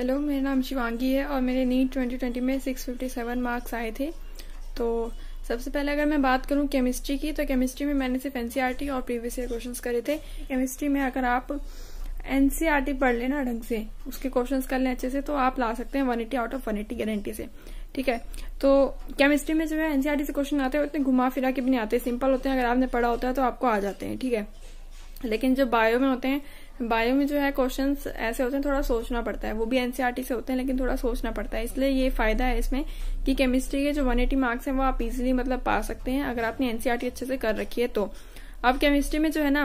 hello मेरा नाम शिवांगी है और मेरे नीट 2020 में 657 मार्क्स आए थे तो सबसे पहले अगर मैं बात करूं केमिस्ट्री की तो केमिस्ट्री में मैंने सिर्फ एनसीईआरटी e और प्रीवियस ईयर क्वेश्चंस करे थे केमिस्ट्री में अगर आप एनसीईआरटी e पढ़ लेना ढंग से उसके क्वेश्चंस कर लें अच्छे से तो आप ला सकते हैं one eighty out of one eighty guarantee से ठीक है तो केमिस्ट्री में जो है एनसीआरटी e से क्वेश्चन आते हैं उतने घुमा फिरा के भी नहीं आते सिंपल होते हैं अगर आपने पढ़ा होता है तो आपको आ जाते हैं ठीक है लेकिन जो बायो में होते हैं बायो में जो है क्वेश्चन ऐसे होते हैं थोड़ा सोचना पड़ता है वो भी एनसीआरटी e से होते हैं लेकिन थोड़ा सोचना पड़ता है इसलिए ये फायदा है इसमें कि केमिस्ट्री के जो 180 मार्क्स हैं वो आप इजीली मतलब पा सकते हैं अगर आपने एनसीआरटी e अच्छे से कर रखी है तो अब केमिस्ट्री में जो है ना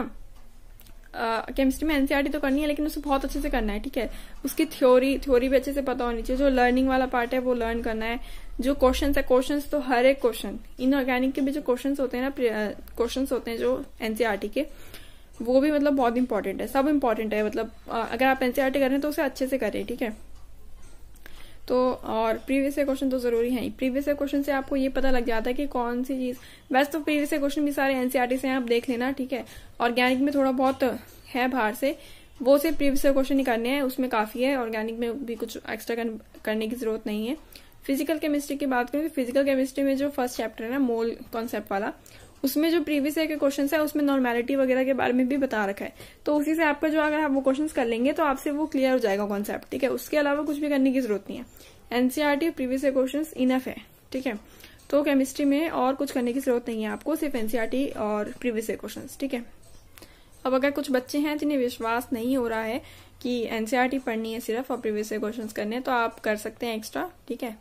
केमिस्ट्री में एनसीआरटी e तो करनी है लेकिन उसे बहुत अच्छे से करना है ठीक है उसकी थ्योरी थ्योरी भी अच्छे से पता होनी चाहिए जो लर्निंग वाला पार्ट है वो लर्न करना है जो क्वेश्चन है क्वेश्चन तो हर एक क्वेश्चन इन ऑर्गेनिक के भी जो क्वेश्चन होते हैं ना क्वेश्चन होते हैं जो एनसीआरटी के वो भी मतलब बहुत इंपॉर्टेंट है सब इंपॉर्टेंट है मतलब अगर आप एनसीआर e कर रहे हैं तो उसे अच्छे से करें ठीक है तो और प्रीवियस क्वेश्चन तो जरूरी है प्रीवियस क्वेश्चन से आपको ये पता लग जाता है कि कौन सी चीज वैसे तो प्रीवियस क्वेश्चन भी सारे एनसीआरटी e से हैं आप देख लेना ठीक है ऑर्गेनिक में थोड़ा बहुत है बाहर से वो सिर्फ प्रीवियस क्वेश्चन ही करने हैं उसमें काफी है ऑर्गेनिक में भी कुछ एक्स्ट्रा करने की जरूरत नहीं है फिजिकल केमिस्ट्री की बात करें तो फिजिकल केमिस्ट्री में जो फर्स्ट चैप्टर है ना मोल कॉन्सेप्ट वाला उसमें जो प्रीवियस ईयर के क्वेश्चन है उसमें नॉर्मेलिटी वगैरह के बारे में भी बता रखा है तो उसी से आपका जो अगर आप वो क्वेश्चन कर लेंगे तो आपसे वो क्लियर हो जाएगा कॉन्सेप्ट ठीक है उसके अलावा कुछ भी करने की जरूरत नहीं है NCERT previous year question enough है ठीक है तो केमिस्ट्री में और कुछ करने की जरूरत नहीं है आपको सिर्फ एनसीआरटी e और प्रीवियस ईयर क्वेश्चन ठीक है अब अगर कुछ बच्चे हैं जिन्हें विश्वास नहीं हो रहा है कि एनसीआरटी e पढ़नी है सिर्फ और प्रीवियस ईयर क्वेश्चन करने तो आप कर सकते हैं एक्स्ट्रा ठीक है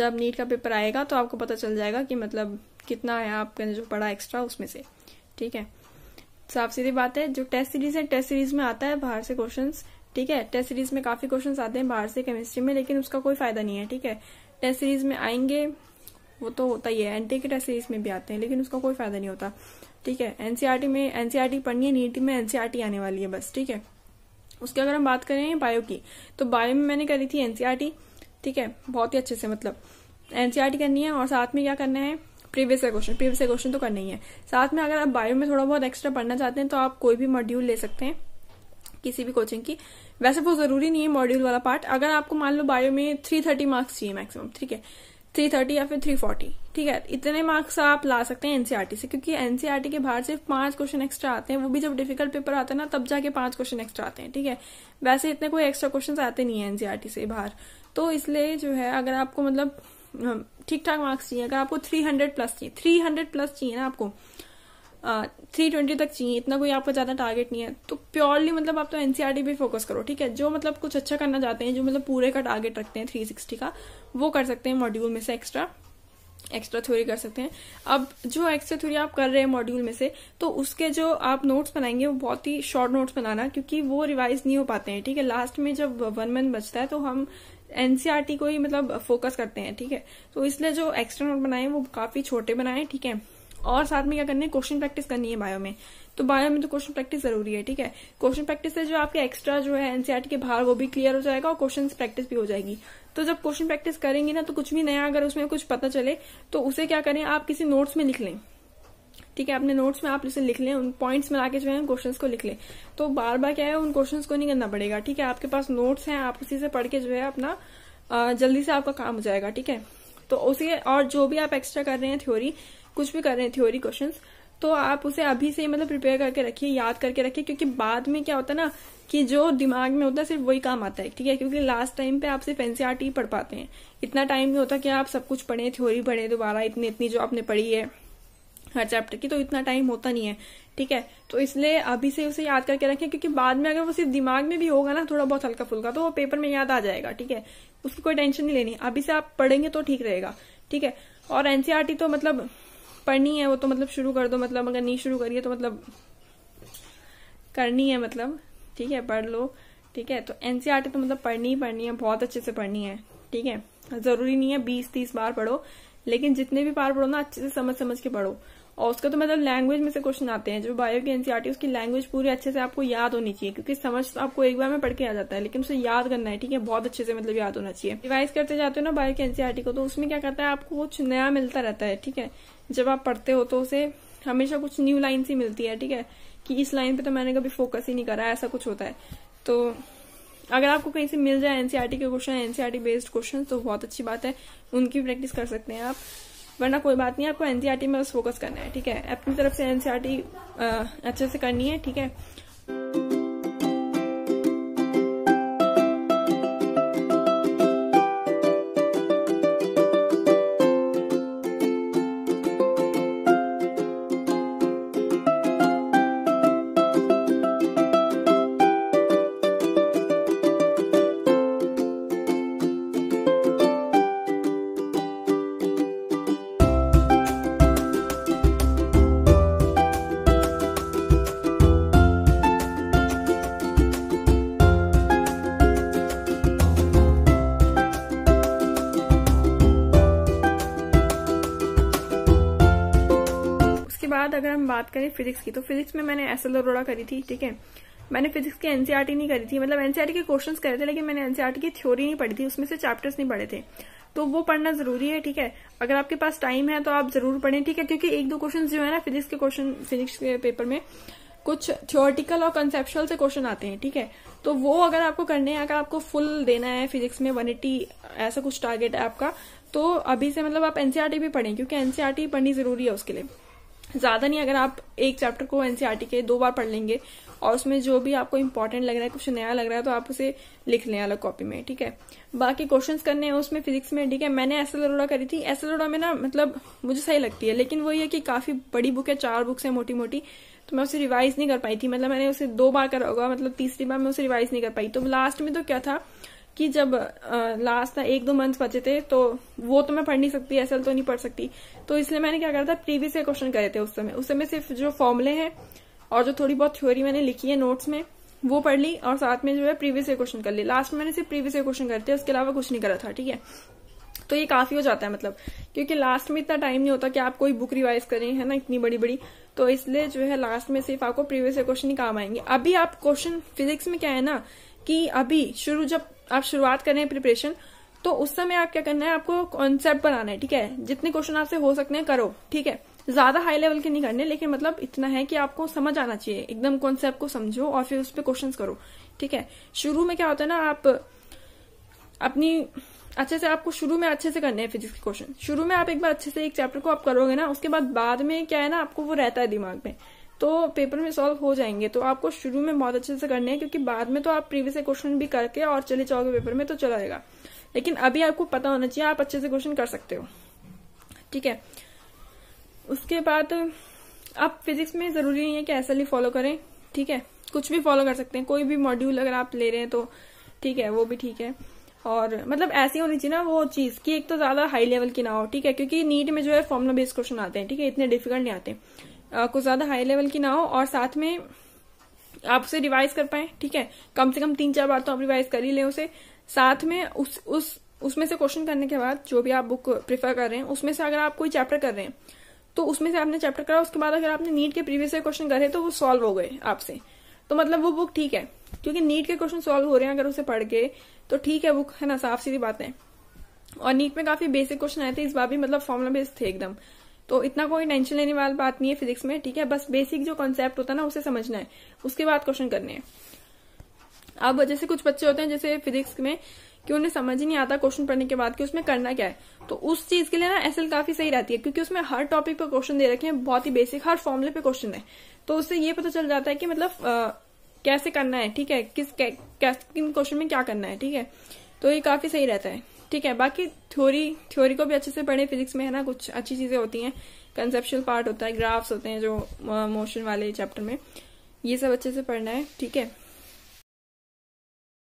जब नीट का पेपर आएगा तो आपको पता चल जाएगा कि मतलब कितना आया आपका जो पढ़ा एक्स्ट्रा उसमें से ठीक है साफ सीधी बात है जो टेस्ट सीरीज है टेस्ट सीरीज में आता है बाहर से क्वेश्चन ठीक है टेस्ट सीरीज में काफी क्वेश्चन आते हैं बाहर से केमिस्ट्री में लेकिन उसका कोई फायदा नहीं है ठीक है टेस्ट सीरीज में आएंगे वो तो होता ही है एनटी e के टेस्ट सीरीज में भी आते हैं लेकिन उसका कोई फायदा नहीं होता ठीक है एनसीआरटी e में एनसीआरटी e पढ़नी है नीट में एनसीआरटी आने वाली है बस ठीक है उसकी अगर हम बात करें बायो की तो बायो में मैंने करी थी एनसीआरटी ठीक है बहुत ही अच्छे से मतलब एनसीआरटी करनी है और साथ में क्या करना है प्रीवियस क्वेश्चन प्रीवियस क्वेश्चन तो करना ही है साथ में अगर आप बायो में थोड़ा बहुत एक्स्ट्रा पढ़ना चाहते हैं तो आप कोई भी मॉड्यूल ले सकते हैं किसी भी कोचिंग की वैसे वो जरूरी नहीं है मॉड्यूल वाला पार्ट अगर आपको मान लो बायो में थ्री थर्टी मार्क्स चाहिए मैक्सिमम ठीक है थ्री थर्टी या फिर थ्री फोर्टी ठीक है इतने मार्क्स आप ला सकते हैं एनसीआरटी e से क्योंकि एनसीआरटी e के बाहर सिर्फ पांच क्वेश्चन एक्स्ट्रा आते हैं वो भी जब डिफिकल्ट पेपर आता है ना तब जाके पांच क्वेश्चन एक्स्ट्रा आते हैं ठीक है वैसे इतने कोई एक्स्ट्रा क्वेश्चन आते नहीं है एनसीआरटी e से बाहर तो इसलिए जो है अगर आपको मतलब ठीक ठाक मार्क्स चाहिए अगर आपको थ्री हंड्रेड प्लस चाहिए थ्री हंड्रेड प्लस चाहिए ना आपको थ्री ट्वेंटी तक चाहिए इतना कोई आपका ज्यादा टारगेट नहीं है तो प्योरली मतलब आप तो एनसीआरटी e पे फोकस करो ठीक है जो मतलब कुछ अच्छा करना चाहते हैं जो मतलब पूरे का टारगेट रखते हैं थ्री सिक्सटी का वो कर सकते हैं मॉड्यूल में से एक्स्ट्रा एक्स्ट्रा थ्योरी कर सकते हैं अब जो एक्स्ट्रा थ्योरी आप कर रहे हैं मॉड्यूल में से तो उसके जो आप नोट्स बनाएंगे वो बहुत ही शॉर्ट नोट्स बनाना क्योंकि वो रिवाइज नहीं हो पाते हैं ठीक है लास्ट में जब वन मंथ बचता है तो हम एनसीआरटी को ही मतलब फोकस करते हैं ठीक है तो इसलिए जो एक्स्ट्रा नोट बनाए वो काफी छोटे बनाए ठीक है और साथ में क्या करना है क्वेश्चन प्रैक्टिस करनी है बायो में तो बायो में तो क्वेश्चन प्रैक्टिस जरूरी है ठीक है क्वेश्चन प्रैक्टिस से जो आपके एक्स्ट्रा जो है एनसीआरटी के बाहर वो भी क्लियर हो जाएगा और क्वेश्चन प्रैक्टिस भी हो जाएगी तो जब क्वेश्चन प्रैक्टिस करेंगे ना तो कुछ भी नया अगर उसमें कुछ पता चले तो उसे क्या करें आप किसी नोट्स में लिख लें ठीक है अपने नोट्स में आप जैसे लिख लें उन पॉइंट्स में लाके जो है क्वेश्चंस को लिख लें तो बार बार क्या है उन क्वेश्चंस को नहीं करना पड़ेगा ठीक है आपके पास नोट्स हैं आप उसी से पढ़ के जो है अपना जल्दी से आपका काम हो जाएगा ठीक है तो उसी और जो भी आप एक्स्ट्रा कर रहे हैं थ्योरी कुछ भी कर रहे हैं थ्योरी क्वेश्चन तो आप उसे अभी से मतलब प्रिपेयर करके रखिए याद करके रखिए क्योंकि बाद में क्या होता है ना कि जो दिमाग में होता है सिर्फ वही काम आता है ठीक है क्योंकि लास्ट टाइम पे आप सिर्फ एनसीआरटी ही पढ़ पाते हैं इतना टाइम नहीं होता कि आप सब कुछ पढ़े थ्योरी पढ़े दोबारा इतनी इतनी जो आपने पढ़ी है हर चैप्टर की तो इतना टाइम होता नहीं है ठीक है तो इसलिए अभी से उसे याद करके रखें क्योंकि बाद में अगर वो सिर्फ दिमाग में भी होगा ना थोड़ा बहुत हल्का फुल्का तो वो पेपर में याद आ जाएगा ठीक है उसकी कोई टेंशन नहीं लेनी अभी से आप पढ़ेंगे तो ठीक रहेगा ठीक है और एनसीआरटी e तो मतलब पढ़नी है वो तो मतलब शुरू कर दो मतलब अगर नहीं शुरू करिए तो मतलब करनी है मतलब ठीक है पढ़ लो ठीक है तो एनसीआरटी e तो मतलब पढ़नी ही पढ़नी है बहुत अच्छे से पढ़नी है ठीक है जरूरी नहीं है बीस तीस बार पढ़ो लेकिन जितने भी बार पढ़ो ना अच्छे से समझ समझ के पढ़ो और उसका तो मतलब लैंग्वेज में से क्वेश्चन आते हैं जो बायो की एनसीआरटी उसकी लैंग्वेज पूरी अच्छे से आपको याद होनी चाहिए क्योंकि समझ तो आपको एक बार में पढ़ के आ जाता है लेकिन उसे याद करना है ठीक है बहुत अच्छे से मतलब याद होना चाहिए रिवाइज करते जाते हो ना बायो की एनसीआरटी को तो उसमें क्या करता है आपको कुछ नया मिलता रहता है ठीक है जब आप पढ़ते हो तो उसे हमेशा कुछ न्यू लाइन ही मिलती है ठीक है कि इस लाइन पे तो मैंने कभी फोकस ही नहीं करा ऐसा कुछ होता है तो अगर आपको कहीं से मिल जाए एनसीआरटी के क्वेश्चन एनसीआरटी बेस्ड क्वेश्चन तो बहुत अच्छी बात है उनकी प्रैक्टिस कर सकते हैं आप वरना कोई बात नहीं आपको एनसीआरटी e में बस फोकस करना है ठीक है अपनी तरफ से एनसीआरटी e अच्छे से करनी है ठीक है बाद अगर हम बात करें फिजिक्स की तो फिजिक्स में मैंने एस एल अरोड़ा करी थी ठीक है मैंने फिजिक्स की एनसीआरटी e नहीं करी थी मतलब एनसीआरटी e के क्वेश्चंस करे थे लेकिन मैंने एनसीआरटी e की थ्योरी नहीं पढ़ी थी उसमें से चैप्टर्स नहीं पढ़े थे तो वो पढ़ना जरूरी है ठीक है अगर आपके पास टाइम है तो आप जरूर पढ़ें ठीक है क्योंकि एक दो क्वेश्चन जो है ना फिजिक्स के क्वेश्चन फिजिक्स के पेपर में कुछ थ्योरेटिकल और कंसेप्शुअल से क्वेश्चन आते हैं ठीक है तो वो अगर आपको करने हैं अगर आपको फुल देना है फिजिक्स में वन ऐसा कुछ टारगेट है आपका तो अभी से मतलब आप एनसीआरटी भी पढ़ें क्योंकि एनसीआरटी पढ़नी जरूरी है उसके लिए ज्यादा नहीं अगर आप एक चैप्टर को एनसीआरटी e के दो बार पढ़ लेंगे और उसमें जो भी आपको इम्पोर्टेंट लग रहा है कुछ नया लग रहा है तो आप उसे लिख लें अलग कॉपी में ठीक है बाकी क्वेश्चन करने हैं उसमें फिजिक्स में ठीक है मैंने अरोड़ा करी थी एसएलओडा में ना मतलब मुझे सही लगती है लेकिन वही है कि काफी बड़ी बुक है चार बुक्स है मोटी मोटी तो मैं उसे रिवाइज नहीं कर पाई थी मतलब मैंने उसे दो बार करा होगा मतलब तीसरी बार मैं उसे रिवाइज नहीं कर पाई तो लास्ट में तो क्या था कि जब लास्ट था एक दो मंथ बचे थे तो वो तो मैं पढ़ नहीं सकती एस तो नहीं पढ़ सकती तो इसलिए मैंने क्या करा था प्रीवियस ईयर क्वेश्चन करे थे उस समय उस समय सिर्फ जो फॉर्मुले हैं और जो थोड़ी बहुत थ्योरी मैंने लिखी है नोट्स में वो पढ़ ली और साथ में जो है प्रीवियस ईयर क्वेश्चन कर ली लास्ट में मैंने सिर्फ प्रीवियस ईयर क्वेश्चन करते उसके अलावा कुछ नहीं करा था ठीक है तो ये काफी हो जाता है मतलब क्योंकि लास्ट में इतना टाइम नहीं होता कि आप कोई बुक रिवाइज करें है ना इतनी बड़ी बड़ी तो इसलिए जो है लास्ट में सिर्फ आपको प्रीवियस ईयर क्वेश्चन ही काम आएंगे अभी आप क्वेश्चन फिजिक्स में क्या है ना कि अभी शुरू जब आप शुरुआत करें प्रिपरेशन तो उस समय आप क्या करना है आपको कॉन्सेप्ट बनाना है ठीक है जितने क्वेश्चन आपसे हो सकते हैं करो ठीक है ज्यादा हाई लेवल के नहीं करने लेकिन मतलब इतना है कि आपको समझ आना चाहिए एकदम कॉन्सेप्ट को समझो और फिर उस पर क्वेश्चन करो ठीक है शुरू में क्या होता है ना आप अपनी अच्छे से आपको शुरू में अच्छे से करने हैं फिजिक्स के क्वेश्चन शुरू में आप एक बार अच्छे से एक चैप्टर को आप करोगे ना उसके बाद बाद में क्या है ना आपको वो रहता है दिमाग में तो पेपर में सॉल्व हो जाएंगे तो आपको शुरू में बहुत अच्छे से करने हैं क्योंकि बाद में तो आप प्रीवियस क्वेश्चन भी करके और चले जाओगे पेपर में तो चला जाएगा लेकिन अभी आपको पता होना चाहिए आप अच्छे से क्वेश्चन कर सकते हो ठीक है उसके बाद आप फिजिक्स में जरूरी नहीं है कि ऐसा ही फॉलो करें ठीक है कुछ भी फॉलो कर सकते हैं कोई भी मॉड्यूल अगर आप ले रहे हैं तो ठीक है वो भी ठीक है और मतलब ऐसी होनी चाहिए ना वो चीज कि एक तो ज्यादा हाई लेवल की ना हो ठीक है क्योंकि नीट में जो है फॉर्मुला बेस्ड क्वेश्चन आते हैं ठीक है इतने डिफिकल्ट नहीं आते कुछ ज्यादा हाई लेवल की ना हो और साथ में आप उसे रिवाइज कर पाए ठीक है कम से कम तीन चार बार तो आप रिवाइज कर ही ले उसे साथ में उस उस उसमें से क्वेश्चन करने के बाद जो भी आप बुक प्रिफर कर रहे हैं उसमें से अगर आप कोई चैप्टर कर रहे हैं तो उसमें से आपने चैप्टर करा उसके बाद अगर आपने नीट के प्रीवियस क्वेश्चन करे तो वो सॉल्व हो गए आपसे तो मतलब वो बुक ठीक है क्योंकि नीट के क्वेश्चन सॉल्व हो रहे हैं अगर उसे पढ़ के तो ठीक है बुक है ना साफ सीधी बातें और नीट में काफी बेसिक क्वेश्चन आए थे इस बार भी मतलब फॉर्मुला बेस्ड थे एकदम तो इतना कोई टेंशन लेने वाली बात नहीं है फिजिक्स में ठीक है बस बेसिक जो कॉन्सेप्ट होता है ना उसे समझना है उसके बाद क्वेश्चन करने हैं अब जैसे कुछ बच्चे होते हैं जैसे फिजिक्स में कि उन्हें समझ ही नहीं आता क्वेश्चन पढ़ने के बाद कि उसमें करना क्या है तो उस चीज के लिए ना एसएल काफी सही रहती है क्योंकि उसमें हर टॉपिक पर क्वेश्चन दे रखे हैं बहुत ही बेसिक हर फॉर्मुले पे क्वेश्चन है तो उससे ये पता चल जाता है कि मतलब आ, कैसे करना है ठीक है किस किन क्वेश्चन में क्या करना है ठीक है तो ये काफी सही रहता है ठीक है बाकी थ्योरी थ्योरी को भी अच्छे से पढ़े फिजिक्स में है ना कुछ अच्छी चीजें होती हैं कंसेप्शुअल पार्ट होता है ग्राफ्स होते हैं जो मोशन वाले चैप्टर में ये सब अच्छे से पढ़ना है ठीक है